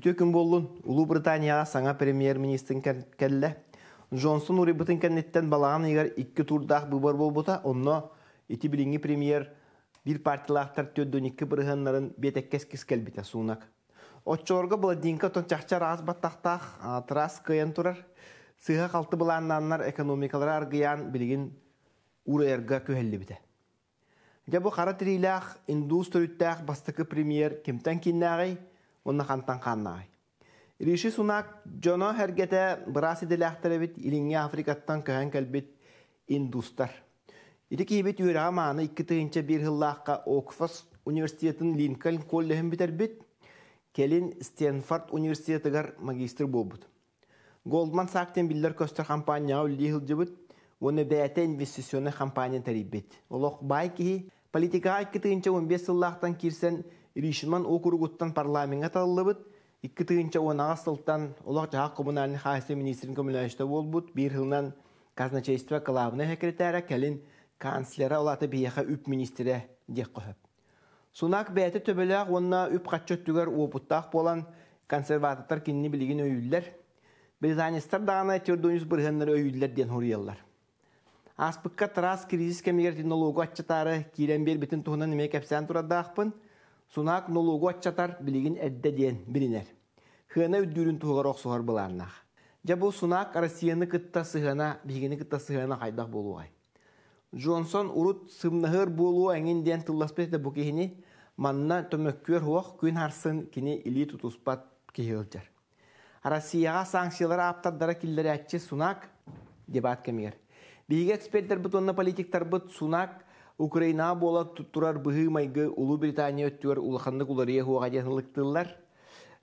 Үтө күн улуу британияга саңа премьер-министрін келле Джонсон урибытын кеннеттен балаған егер икки турдақ выбор болбута онно ити білінгі премьер бир партилақтар төддөн икки бірғынларын бетеккес кес кәлбіте суынақ. Отчорға Бладинка тон чақчар аз баттақтақ тұрас кыян тұрар. қалты бұланнаннар экономикалар арғыян білігін урыерға көхелі біте. кара қара тірилақ, индус түріттақ премьер кемтен кеннағай, онна хантан ханнагай. Риши сунак жоно хергете бирас бит, илинге Африкаттан көһөн келбит индустар. Ити кийбит үрага мааны 2 бир хыллаакка Оксфорд университетин Линкольн коллежин битербит. Келин Стэнфорд университетигар магистр болбут. Goldman Sachs'ten biller köster kampanya ulli hılcıbıt, onu beyte investisyonu kampanya teribit. Olok bay ki, politika 15 yıllardan кирсен Иришинман округуттан парламентка таллыбыт, икки тыынча онаға олақ улак жаха коммунальный хасия министрин ол болбут, бір ғылынан казначейство клавны секретаря келин канцлера олаты бияха үп министре дек көхөп. Сунак бәті төбілі онына үп қатчөт түгер опыттақ болан консерваторлар кинни білген өйілдер. Британистар дағана тердонюс біргенлер өйілдер ден ұрыялар. Аспыққа трас кризис кемегер технологу атчатары кейленбер бер бітін тұғынан әпсен тұрады ақпын, Сунак нолугу атчатар билигин эдде диен билинер. Хына үддүрүн тугарок сухар буларнах. Жа бу сунак Россияны кытта сыгана, бигини кытта сыгана кайдак болуай. Джонсон урут сымнахыр болу аңин диен тылласпет бу кихини манна төмөккөр хуак күн харсын кини или тутуспат кихилжар. Россияга санкциялар аптардара киллер атчы сунак дебат кемер. Биги эксперттер бут политиктар бут сунак Украина бола туттурар быһы майгы Британия өттүөр улаханны куларыя хуага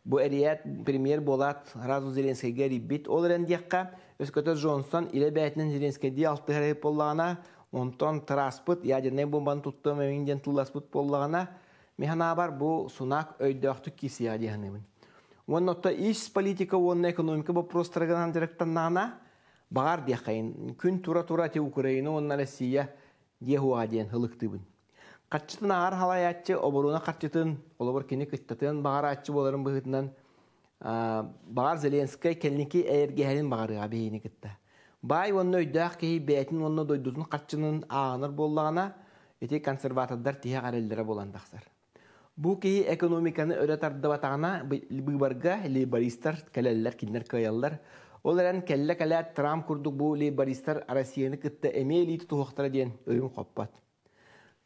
Бу әрият премьер болат разу Зеленскийге риббит ол рәндиякка өскөтө Джонсон иле бәйтнен Зеленскийди алты хәрәй поллагана, онтон траспыт ядерный бомбаны тутты мөминден тылласпыт поллагана. Механа бар бу сунак өйдөктү кисия дияныймын. Оннотта иш политика, онна экономика вопрос тарганан директаннана бағар дияқайын. Күн тура-тура те Украина, онна Россия – диэхуадиэн хылыктыбын каччытын аар халаячы оборуна каччытын кені кини бағар атчы боларын бағар багар зеленская әйірге әлін багарыга бейини күтті. бай онно өйдөөх кейі бәтін онно дойдудын катчынын ағыныр боллагана эти консерватордар тиһэ қарелдері боландахсар бу кейі экономиканы өрө тардыбатагана быйбарга лейбористтар келеллер киннер Ол әрін кәлі кәлі трам күрдік болы баристар арасияны кітті әмейлі тұтуықтыра дейін өйін қоппат.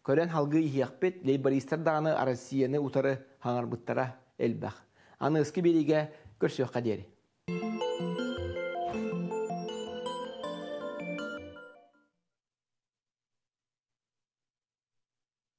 Көрен халғы ихияқпет лейбаристар дағаны арасияны ұтары хаңарбыттара әлбәқ. Аны ұсқы береге көрсе қадері.